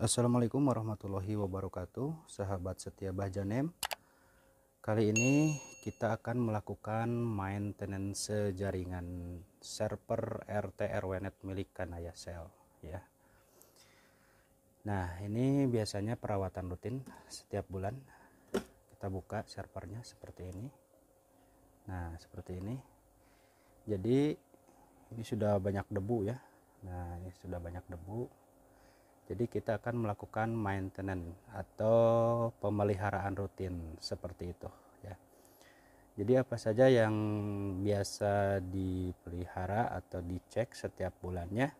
Assalamualaikum warahmatullahi wabarakatuh Sahabat setia Bajanem Kali ini kita akan melakukan maintenance jaringan server RT milik Kanaya Cell ya. Nah ini biasanya perawatan rutin setiap bulan kita buka servernya seperti ini nah seperti ini jadi ini sudah banyak debu ya nah ini sudah banyak debu jadi kita akan melakukan maintenance atau pemeliharaan rutin seperti itu ya jadi apa saja yang biasa dipelihara atau dicek setiap bulannya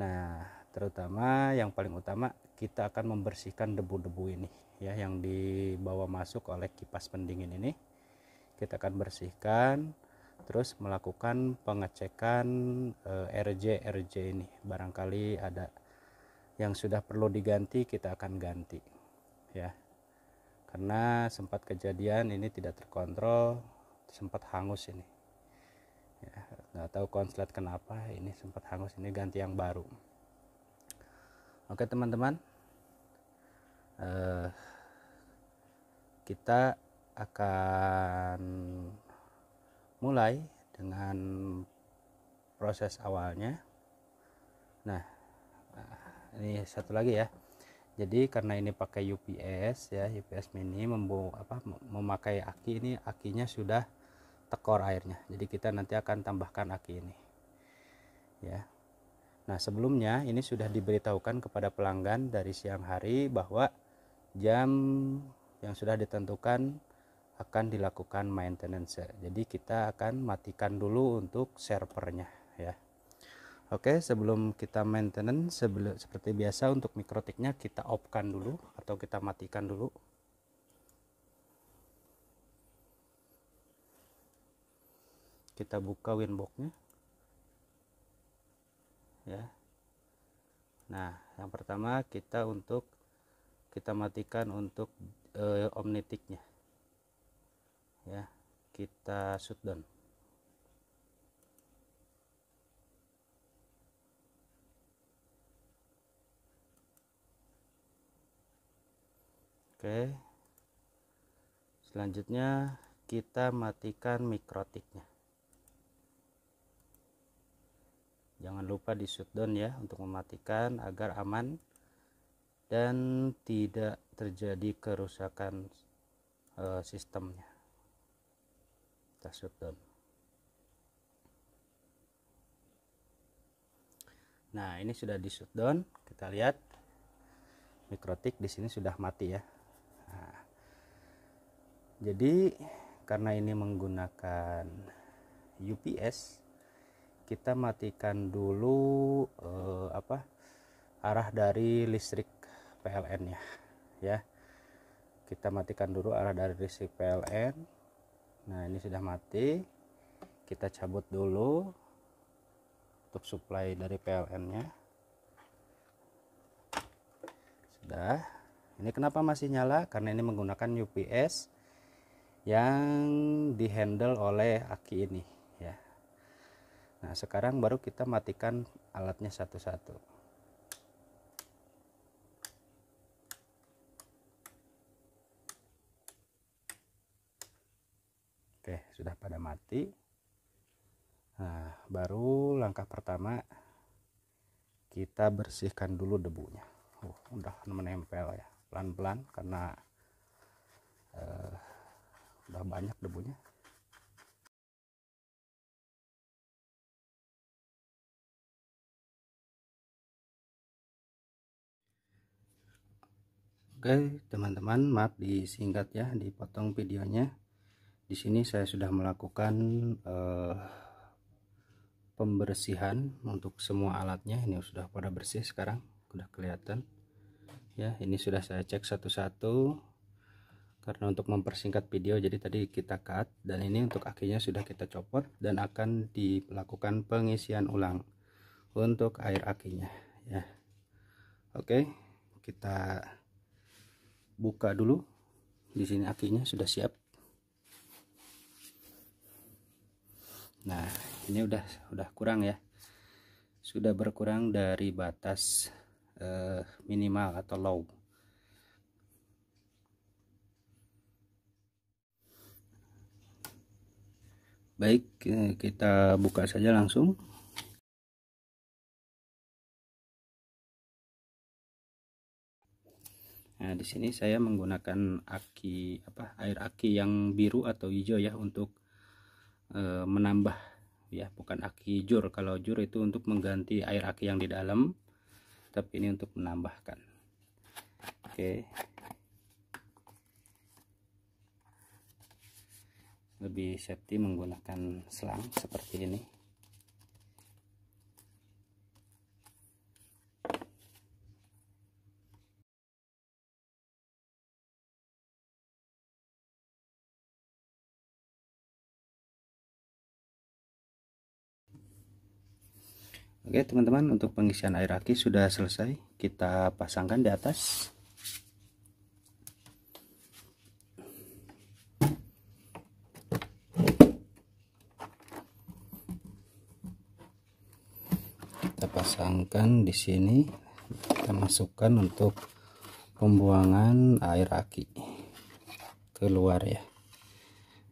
nah terutama yang paling utama kita akan membersihkan debu-debu ini ya yang dibawa masuk oleh kipas pendingin ini kita akan bersihkan terus melakukan pengecekan eh, RJ RJ ini barangkali ada yang sudah perlu diganti kita akan ganti ya karena sempat kejadian ini tidak terkontrol sempat hangus ini ya, nggak tahu konslet kenapa ini sempat hangus ini ganti yang baru oke teman-teman eh, kita akan mulai dengan proses awalnya nah ini satu lagi ya jadi karena ini pakai UPS ya UPS mini membu apa memakai aki ini akinya sudah tekor airnya jadi kita nanti akan tambahkan aki ini ya nah sebelumnya ini sudah diberitahukan kepada pelanggan dari siang hari bahwa jam yang sudah ditentukan akan dilakukan maintenance jadi kita akan matikan dulu untuk servernya ya Oke sebelum kita maintenance sebelum seperti biasa untuk mikrotiknya kita opkan dulu atau kita matikan dulu kita buka winboxnya ya Nah yang pertama kita untuk kita matikan untuk e, omnitiknya ya kita shutdown Oke. Selanjutnya kita matikan mikrotiknya. Jangan lupa di shutdown ya untuk mematikan agar aman dan tidak terjadi kerusakan eh, sistemnya shutdown. nah ini sudah di shutdown kita lihat mikrotik di sini sudah mati ya nah, jadi karena ini menggunakan UPS kita matikan dulu eh, apa arah dari listrik PLN ya ya kita matikan dulu arah dari listrik PLN nah ini sudah mati kita cabut dulu untuk supply dari PLN nya sudah ini kenapa masih nyala karena ini menggunakan UPS yang dihandle oleh aki ini ya Nah sekarang baru kita matikan alatnya satu-satu sudah pada mati nah baru langkah pertama kita bersihkan dulu debunya uh, udah menempel ya pelan-pelan karena uh, udah banyak debunya Oke teman-teman maaf disingkat ya dipotong videonya di sini saya sudah melakukan eh, pembersihan untuk semua alatnya ini sudah pada bersih sekarang sudah kelihatan ya ini sudah saya cek satu-satu karena untuk mempersingkat video jadi tadi kita cut dan ini untuk akhirnya sudah kita copot dan akan dilakukan pengisian ulang untuk air akinya ya oke kita buka dulu di sini akinya sudah siap nah ini udah udah kurang ya sudah berkurang dari batas eh, minimal atau low baik eh, kita buka saja langsung Nah, di sini saya menggunakan aki apa air aki yang biru atau hijau ya untuk e, menambah ya bukan aki jur kalau jur itu untuk mengganti air aki yang di dalam tapi ini untuk menambahkan oke lebih safety menggunakan selang seperti ini Oke teman-teman untuk pengisian air aki sudah selesai kita pasangkan di atas kita pasangkan di sini kita masukkan untuk pembuangan air aki keluar ya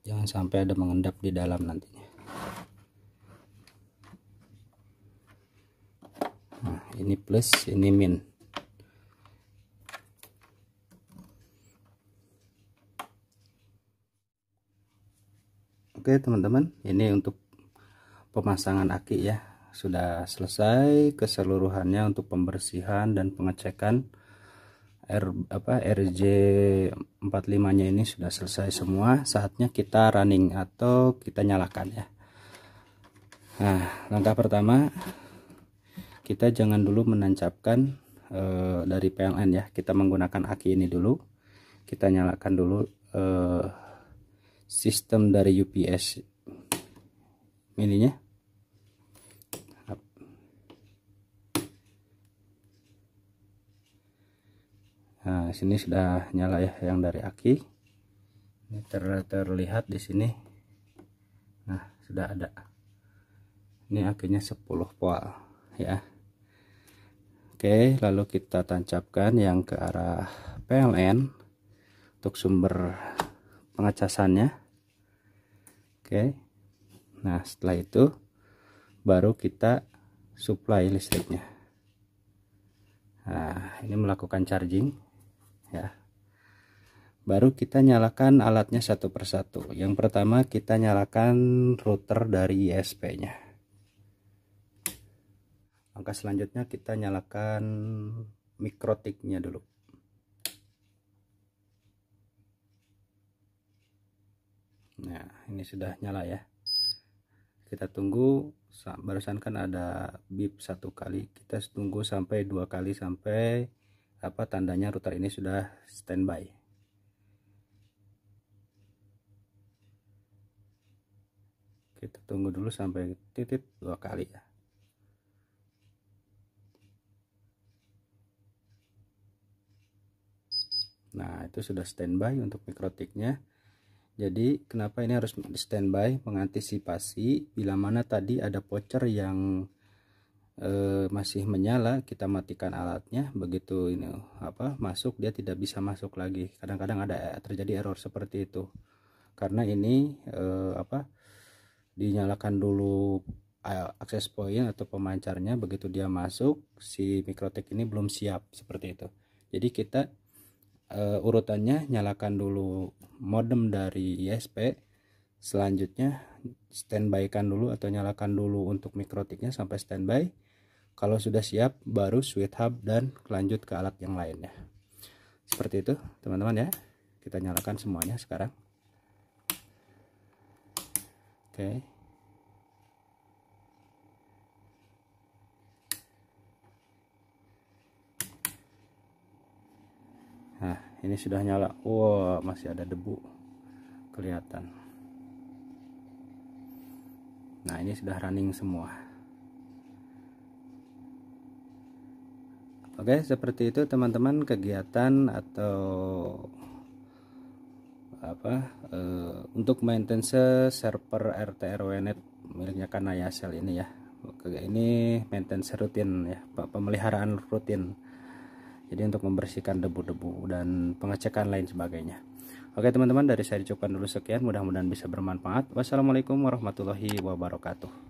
jangan sampai ada mengendap di dalam nantinya ini plus ini min oke teman-teman ini untuk pemasangan aki ya sudah selesai keseluruhannya untuk pembersihan dan pengecekan R apa RJ 45 nya ini sudah selesai semua saatnya kita running atau kita nyalakan ya Nah langkah pertama kita jangan dulu menancapkan e, dari PLN ya kita menggunakan aki ini dulu kita nyalakan dulu e, sistem dari UPS mininya nah sini sudah nyala ya yang dari aki ini ter terlihat di sini nah sudah ada ini akhirnya 10 volt ya Oke, lalu kita tancapkan yang ke arah PLN untuk sumber pengecasannya. Oke. Nah, setelah itu baru kita supply listriknya. Nah, ini melakukan charging ya. Baru kita nyalakan alatnya satu persatu. Yang pertama kita nyalakan router dari ISP-nya langkah selanjutnya kita nyalakan mikrotiknya dulu nah ini sudah nyala ya kita tunggu barusan kan ada bip satu kali kita tunggu sampai dua kali sampai apa tandanya router ini sudah standby kita tunggu dulu sampai titik dua kali ya nah itu sudah standby untuk mikrotiknya jadi kenapa ini harus standby mengantisipasi bila mana tadi ada voucher yang e, masih menyala kita matikan alatnya begitu ini apa masuk dia tidak bisa masuk lagi kadang-kadang ada er, terjadi error seperti itu karena ini e, apa dinyalakan dulu akses point atau pemancarnya begitu dia masuk si mikrotik ini belum siap seperti itu jadi kita uh, urutannya nyalakan dulu modem dari ISP selanjutnya standby kan dulu atau nyalakan dulu untuk mikrotiknya sampai standby kalau sudah siap baru switch hub dan lanjut ke alat yang lainnya seperti itu teman-teman ya kita nyalakan semuanya sekarang oke okay. nah ini sudah nyala wow masih ada debu kelihatan nah ini sudah running semua oke seperti itu teman-teman kegiatan atau apa eh, e, untuk maintenance server rt miliknya Kanaya Cell ini ya. oke Ini maintenance rutin ya, pemeliharaan rutin jadi untuk membersihkan debu-debu dan pengecekan lain sebagainya oke teman-teman dari saya dicukupkan dulu sekian mudah-mudahan bisa bermanfaat wassalamualaikum warahmatullahi wabarakatuh